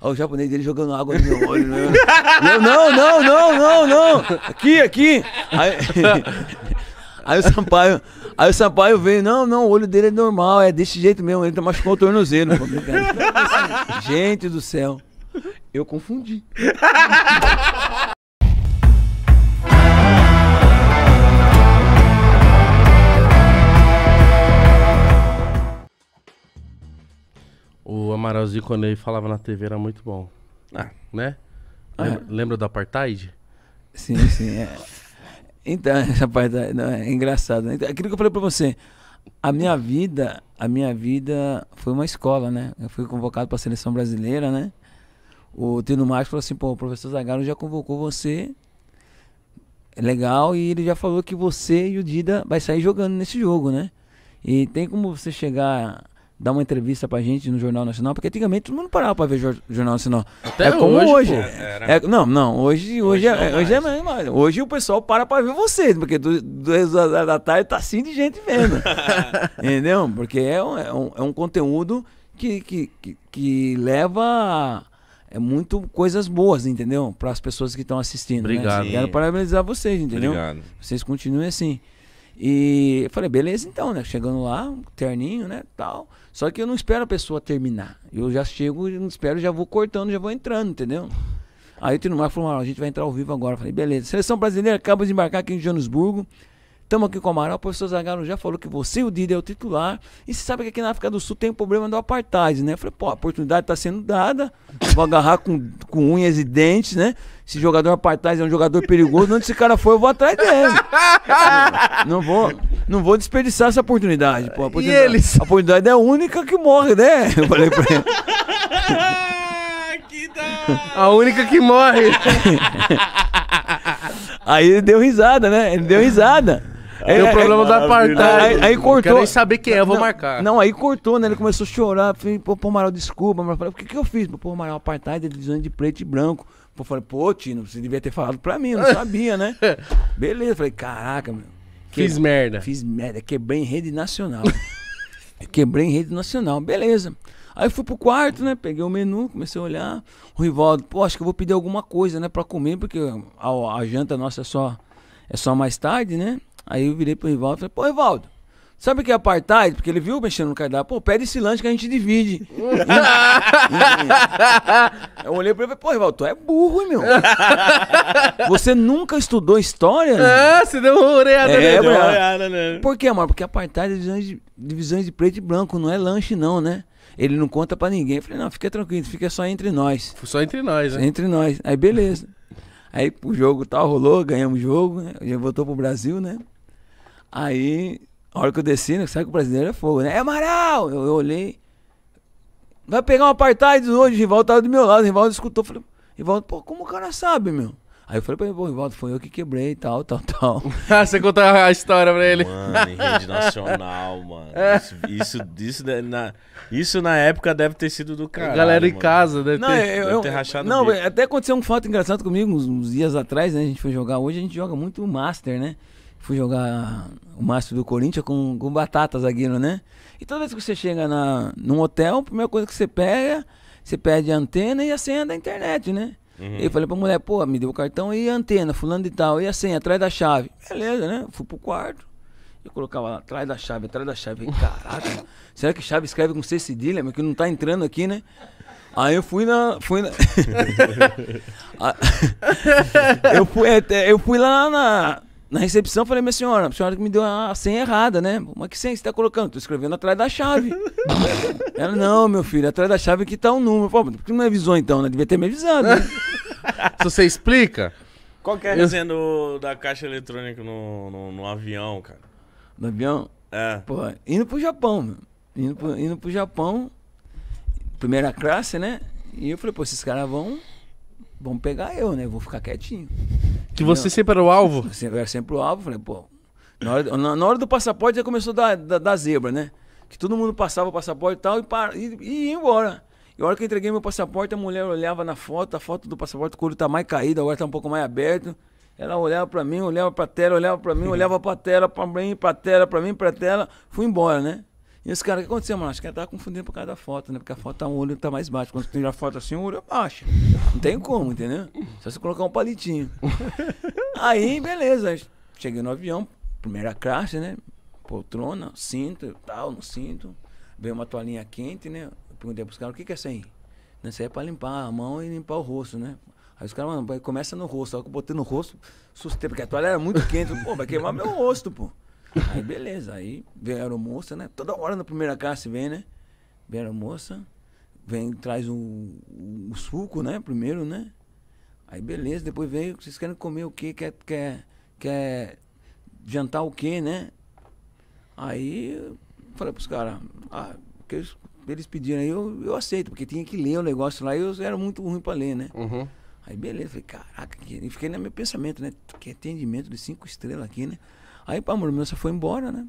Olha o japonês dele jogando água no meu olho. Né? Eu, não, não, não, não, não. Aqui, aqui. Aí, aí o Sampaio. Aí o Sampaio veio, não, não, o olho dele é normal, é desse jeito mesmo, ele tá machucou o tornozelo. Então é assim, gente do céu. Eu confundi. Amaral quando ele falava na TV, era muito bom. Ah. Né? Ah. Lembra, é. lembra do apartheid? Sim, sim. É. Então, essa parte é engraçado. Né? Então, aquilo que eu falei pra você, a minha vida, a minha vida foi uma escola, né? Eu fui convocado para a seleção brasileira, né? O Tino Marques falou assim, pô, o professor Zagaro já convocou você, é legal, e ele já falou que você e o Dida vai sair jogando nesse jogo, né? E tem como você chegar dar uma entrevista pra gente no Jornal Nacional, porque antigamente todo mundo parava pra ver jor Jornal Nacional. Até é como hoje. hoje. É, não, não, hoje, hoje, hoje, é, não hoje é Hoje o pessoal para pra ver vocês, porque duas horas da tarde tá assim de gente vendo. Entendeu? Porque é um, é um, é um conteúdo que, que, que, que leva é muito coisas boas, entendeu? Para as pessoas que estão assistindo. Né? Obrigado. Né? Quero parabenizar vocês, entendeu? Obrigado. Vocês continuem assim. E eu falei, beleza então, né? Chegando lá, terninho, né? Tal. Só que eu não espero a pessoa terminar. Eu já chego, e não espero, já vou cortando, já vou entrando, entendeu? Aí o Tino Marco falou: ah, a gente vai entrar ao vivo agora. Eu falei: beleza. Seleção brasileira acaba de embarcar aqui em Joanesburgo. Estamos aqui com o Amaral. O professor Zagallo já falou que você e o Dida é o titular. E você sabe que aqui na África do Sul tem o um problema do apartheid, né? Eu falei: pô, a oportunidade está sendo dada. Vou agarrar com, com unhas e dentes, né? Esse jogador apartheid é um jogador perigoso. Onde esse cara for, eu vou atrás dele. não, não vou não vou desperdiçar essa oportunidade. Pô, a oportunidade, eles... a oportunidade é a única que morre, né? Eu falei pra ele. A única que morre. aí ele deu risada, né? Ele deu risada. Aí é, o é, problema é, da apartheid. Aí, aí cortou. Quero nem saber quem é, eu vou não, marcar. Não, aí cortou, né? Ele começou a chorar. Falei, pô, pô Amaral, desculpa. Mas falei, o que, que eu fiz? Pô, Amaral, apartheid é divisão de preto e branco. Pô, falei, pô, Tino, você devia ter falado pra mim, eu não sabia, né? Beleza, falei, caraca, meu. Que... Fiz merda. Fiz merda, quebrei em rede nacional. quebrei em rede nacional, beleza. Aí fui pro quarto, né? Peguei o menu, comecei a olhar. O Rivaldo, pô, acho que eu vou pedir alguma coisa, né, pra comer, porque a, a janta nossa é só, é só mais tarde, né? Aí eu virei pro Rivaldo e falei, pô, Rivaldo, Sabe o que é apartheid? Porque ele viu mexendo no cardápio. Pô, pede esse lanche que a gente divide. eu olhei pra ele e falei, pô, Rival, tu é burro, hein, meu? Você nunca estudou história? Ah, você deu uma orelhada, é, né? Olhada, né? Por que, amor? Porque apartheid é divisões de, de preto e branco, não é lanche não, né? Ele não conta pra ninguém. Eu falei, não, fica tranquilo, fica só entre nós. Só entre nós, né? Entre nós. Aí, beleza. Aí o jogo tal rolou, ganhamos o jogo, né? A gente voltou pro Brasil, né? Aí a hora que eu desci, né, sabe que o brasileiro é fogo, né? É Amaral! Eu, eu olhei. Vai pegar um apartheid hoje, o Rivaldo tava do meu lado, o Rivaldo escutou. Falei, Rivaldo, pô, como o cara sabe, meu? Aí eu falei pra ele, pô, Rivaldo, foi eu que quebrei e tal, tal, tal. Ah, você contou a história pra ele. Mano, em rede nacional, mano. Isso, isso, isso, na, isso na época deve ter sido do cara. Galera em mano. casa deve não, ter, eu, deve ter rachado Não, bico. até aconteceu um fato engraçado comigo uns, uns, dias atrás, né? A gente foi jogar. Hoje a gente joga muito Master, né? fui jogar o Márcio do Corinthians com, com batata zagueiro, né? E toda vez que você chega na, num hotel, a primeira coisa que você pega, você pede a antena e a senha da internet, né? Uhum. E eu falei pra mulher, pô, me deu o cartão e a antena, fulano de tal, e a senha, atrás da chave. Beleza, né? Fui pro quarto. Eu colocava lá, atrás da chave, atrás da chave. Falei, caraca, será que chave escreve com C cedilha, mas que não tá entrando aqui, né? Aí eu fui na. Fui na... eu, fui até, eu fui lá na, na recepção, falei, minha senhora, a senhora me deu a senha errada, né? Mas é que senha você tá colocando? Tô escrevendo atrás da chave. Ela, não, meu filho, é atrás da chave que tá o um número. Pô, por que não me avisou então, né? Devia ter me avisado. Né? Se você explica. Qual que é a resenha do, da caixa eletrônica no, no, no, avião, cara? No avião? É. Pô, indo pro Japão, meu. Indo pro, indo pro Japão, primeira classe, né? E eu falei, pô, esses caras vão, vão pegar eu, né? Eu vou ficar quietinho. Que você não, sempre era o alvo? Sempre, era sempre o alvo. Falei, pô. Na hora, na, na hora do passaporte já começou da, da, da, zebra, né? Que todo mundo passava o passaporte e tal e, para, e, e ia embora. E a hora que eu entreguei meu passaporte, a mulher olhava na foto, a foto do passaporte, o couro tá mais caído, agora tá um pouco mais aberto. Ela olhava para mim, olhava para tela, olhava para mim, olhava para tela, para mim, para tela, para mim, para tela. Fui embora, né? E esse cara, o que aconteceu, mano? Acho que ele tava confundindo por causa da foto, né? Porque a foto tá um olho tá mais baixo. Quando você tira a foto assim, o olho é baixo. Não tem como, entendeu? Só se colocar um palitinho. Aí, beleza. Cheguei no avião, primeira classe, né? Poltrona, cinto, tal, no cinto. Veio uma toalhinha quente, né? Eu perguntei pros caras, o que que é isso aí? isso aí é pra limpar a mão e limpar o rosto, né? Aí os caras, mano, começa no rosto. que eu botei no rosto, sustei, porque a toalha era muito quente. Pô, vai queimar meu rosto, pô. Aí beleza, aí vem a né? Toda hora na primeira classe vem, né? Vem a vem, traz o um, suco, né? Primeiro, né? Aí beleza, depois vem, vocês querem comer o quê? Quer, quer, quer jantar o quê, né? Aí eu falei pros caras, ah, que eles, eles pediram aí, eu, eu aceito, porque tinha que ler o negócio lá e eu era muito ruim pra ler, né? Uhum. Aí beleza, falei, caraca, que... e fiquei no meu pensamento, né? Que atendimento de cinco estrelas aqui, né? Aí, pô, amor, você foi embora, né?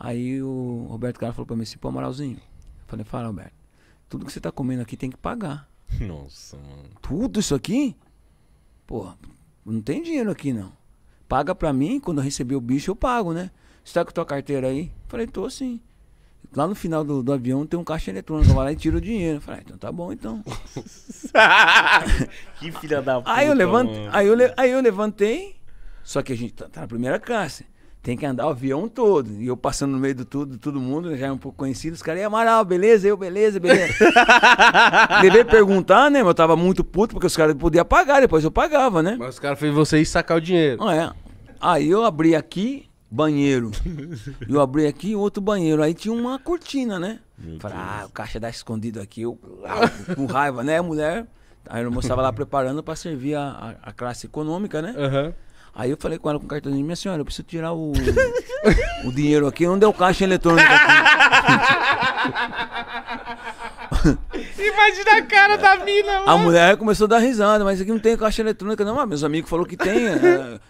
Aí o Roberto Carlos falou pra mim assim, pô, Amaralzinho. Eu falei, fala, Roberto, tudo que você tá comendo aqui tem que pagar. Nossa, mano. Tudo isso aqui? Pô, não tem dinheiro aqui, não. Paga pra mim, quando eu receber o bicho, eu pago, né? Você tá com tua carteira aí? Eu falei, tô sim. Lá no final do, do, avião tem um caixa eletrônico, vai lá e tira o dinheiro. Eu falei, ah, então tá bom então. que filha da puta. Aí eu, levantei. aí, eu aí eu levantei, só que a gente tá, tá na primeira classe tem que andar o avião todo. E eu passando no meio do tudo, todo mundo, já é um pouco conhecido, os caras, e Amaral, beleza? Eu, beleza, beleza. Devei perguntar, né? Mas eu tava muito puto, porque os caras podiam pagar, depois eu pagava, né? Mas os caras fez você ir sacar o dinheiro. Ah, é. Aí eu abri aqui, banheiro. eu abri aqui, outro banheiro. Aí tinha uma cortina, né? Falei, ah, o caixa dá tá escondido aqui. Eu, ah, com raiva, né? A mulher, aí eu mostrava lá preparando para servir a, a, a classe econômica, né? Aham. Uhum. Aí eu falei com ela com o cartãozinho, minha senhora, eu preciso tirar o, o dinheiro aqui, onde é o caixa eletrônico aqui? Imagina a cara da mina, mano. A mulher começou a dar risada, mas aqui não tem caixa eletrônica, não. Ah, meus amigos falaram que tem. É,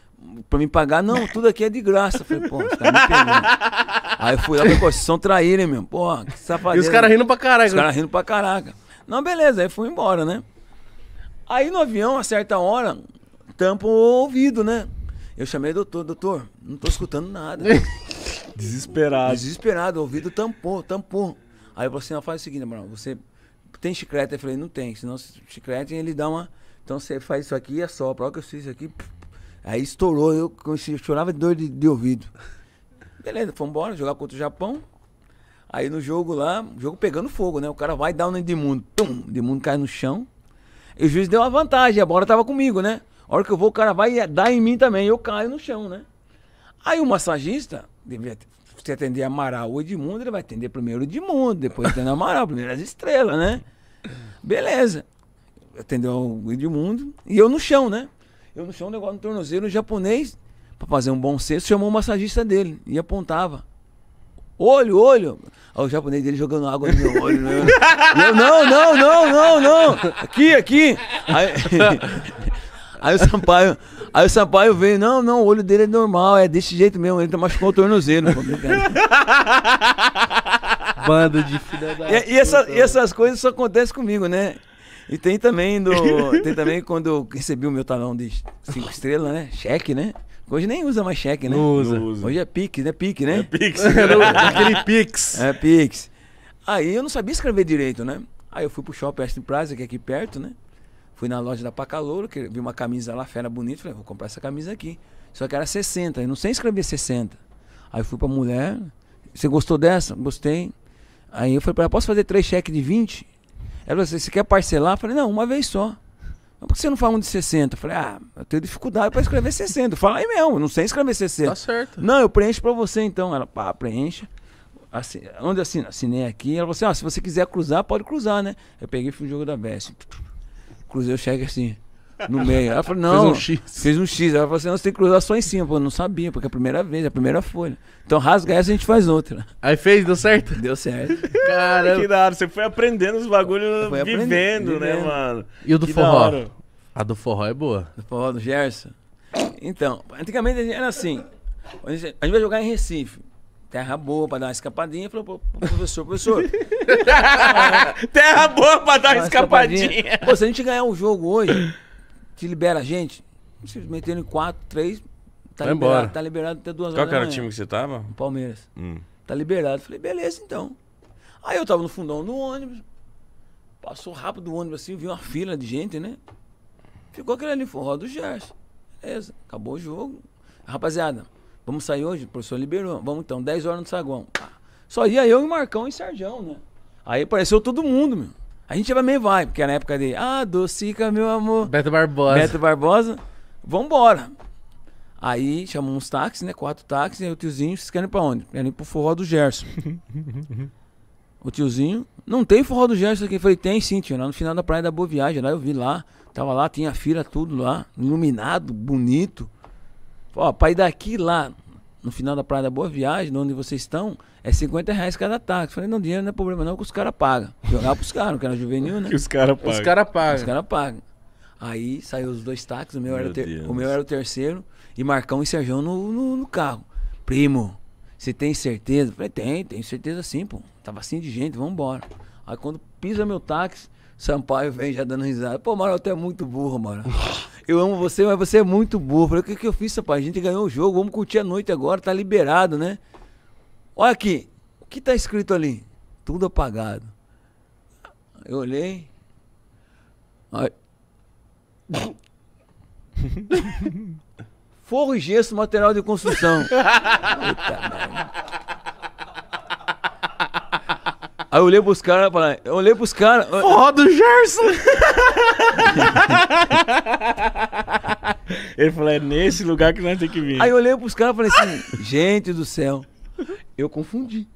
pra me pagar, não, tudo aqui é de graça. falei, pô, você tá me pegando. Aí eu fui lá pra vocês são traírem mesmo. Pô, que safadeza. E os caras rindo pra caraca. Os caras né? rindo pra caraca. Não, beleza, aí fui embora, né? Aí no avião, a certa hora, tampam o ouvido, né? Eu chamei o doutor, doutor, não tô escutando nada. Desesperado. Desesperado, o ouvido tampou, tampou. Aí eu falei assim, faz o seguinte, mano, você tem chiclete? Eu falei, não tem, senão chiclete ele dá uma... Então você faz isso aqui e assopra, olha que eu fiz isso aqui. Aí estourou, eu, eu chorava de dor de, de ouvido. Beleza, fomos embora, jogar contra o Japão. Aí no jogo lá, jogo pegando fogo, né? O cara vai dar um Edmundo, pum, Edmundo cai no chão. E o juiz deu uma vantagem, a bola tava comigo, né? A hora que eu vou, o cara vai dar em mim também. Eu caio no chão, né? Aí o massagista, se atender Amaral ou Edmundo, ele vai atender primeiro o Edmundo, depois atender Amaral, primeiro as estrelas, né? Beleza. Atendeu o Edmundo e eu no chão, né? Eu no chão, negócio no tornozelo, o japonês, para fazer um bom cesto, chamou o massagista dele e apontava. Olho, olho. Olha o japonês dele jogando água no meu olho. Né? Eu, não, não, não, não, não. Aqui, aqui. Aí, Aí o Sampaio, aí o Sampaio veio, não, não, o olho dele é normal, é desse jeito mesmo, ele tá machucou o tornozelo. Bando de filha da. E, e, essa, e essas coisas só acontecem comigo, né? E tem também do. Tem também quando eu recebi o meu talão de cinco estrelas, né? Cheque, né? Hoje nem usa mais cheque, né? Não usa. Hoje é Pix, né? Pix, né? É Pix. Aquele Pix. É Pix. Aí eu não sabia escrever direito, né? Aí eu fui pro Shopping Aston Plaza, que é aqui perto, né? Fui na loja da Pacalouro, que vi uma camisa lá, fera bonita, falei, vou comprar essa camisa aqui. Só que era 60, eu não sei escrever 60. Aí fui pra mulher, você gostou dessa? Gostei. Aí eu falei pra ela, posso fazer três cheques de 20? Ela falou, você quer parcelar? Eu falei, não, uma vez só. Mas por que você não fala um de 60? Eu falei, ah, eu tenho dificuldade pra escrever 60. Fala aí mesmo, não sei escrever 60. Tá certo. Não, eu preencho pra você então. Ela, pá, preencha. Assim, onde assina? assinei aqui, ela falou assim, ah, se você quiser cruzar, pode cruzar, né? Eu peguei e fui no jogo da Veste. Cruzeiro chega assim, no meio. Ela falou, não. Fez um X. Fez um X. Ela falou assim, não, você tem que cruzar só em cima. Eu não sabia, porque é a primeira vez, é a primeira folha. Então rasga essa e a gente faz outra. Aí fez, deu certo? Deu certo. Cara, que da hora. Você foi aprendendo os bagulhos vivendo, vivendo, né, mano? E o do que forró? A do forró é boa. Do forró do Gerson? Então, antigamente era assim. A gente vai jogar em Recife. Terra boa pra dar uma escapadinha. Falei pro, professor, professor. terra boa pra dar uma, escapadinha. escapadinha. Pô, se a gente ganhar um jogo hoje, que libera a gente? Se metendo em quatro, três, tá liberado. Embora. Tá liberado até duas Qual horas. Qual era o time que você tava? O Palmeiras. Hum. Tá liberado. Falei, beleza então. Aí eu tava no fundão do ônibus. Passou rápido o ônibus assim, viu uma fila de gente, né? Ficou aquele ali forró do Gerson. Beleza, acabou o jogo. Rapaziada, Vamos sair hoje? O professor liberou. Vamos então, 10 horas no saguão. Ah, só ia eu e Marcão e Sarjão, né? Aí apareceu todo mundo, meu. A gente também vai, porque era na época de Ah, Docica, meu amor. Beto Barbosa. Beto Barbosa. Vambora. Aí chamou uns táxis, né? Quatro táxis. Aí o tiozinho, vocês querem ir pra onde? Querem ir pro forró do Gerson. o tiozinho, não tem forró do Gerson aqui. Eu falei, tem sim, tio. Lá no final da Praia da Boa Viagem. Lá eu vi lá. Tava lá, tinha fila, tudo lá. Iluminado, bonito. Ó, pra ir daqui lá no final da Praia da Boa Viagem, onde vocês estão, é 50 reais cada táxi. Falei, não, dinheiro não é problema não, que os caras pagam. Jogar pros caras, que era juvenil, né? Que os caras pagam. Os caras pagam. Os caras pagam. Aí saiu os dois táxis, o meu, meu era, o, ter... o, meu era o terceiro, e Marcão e Sérgio no, no, no carro. Primo, você tem certeza? Falei, tem, tenho certeza sim, pô. Tava assim de gente, vamos embora. Aí quando pisa meu táxi, Sampaio vem já dando risada. Pô, Maroto é muito burro, mano. eu amo você, mas você é muito burro. falei, o que, que eu fiz, rapaz? A gente ganhou o jogo, vamos curtir a noite agora, tá liberado, né? Olha aqui, o que tá escrito ali? Tudo apagado. Eu olhei. Aí... Forro e gesso, material de construção. Eita, Aí eu olhei pros caras, eu olhei pros caras. Forró do Gerson! Ele falou, é nesse lugar que nós temos que vir. Aí eu olhei pros caras e falei assim, gente do céu, eu confundi.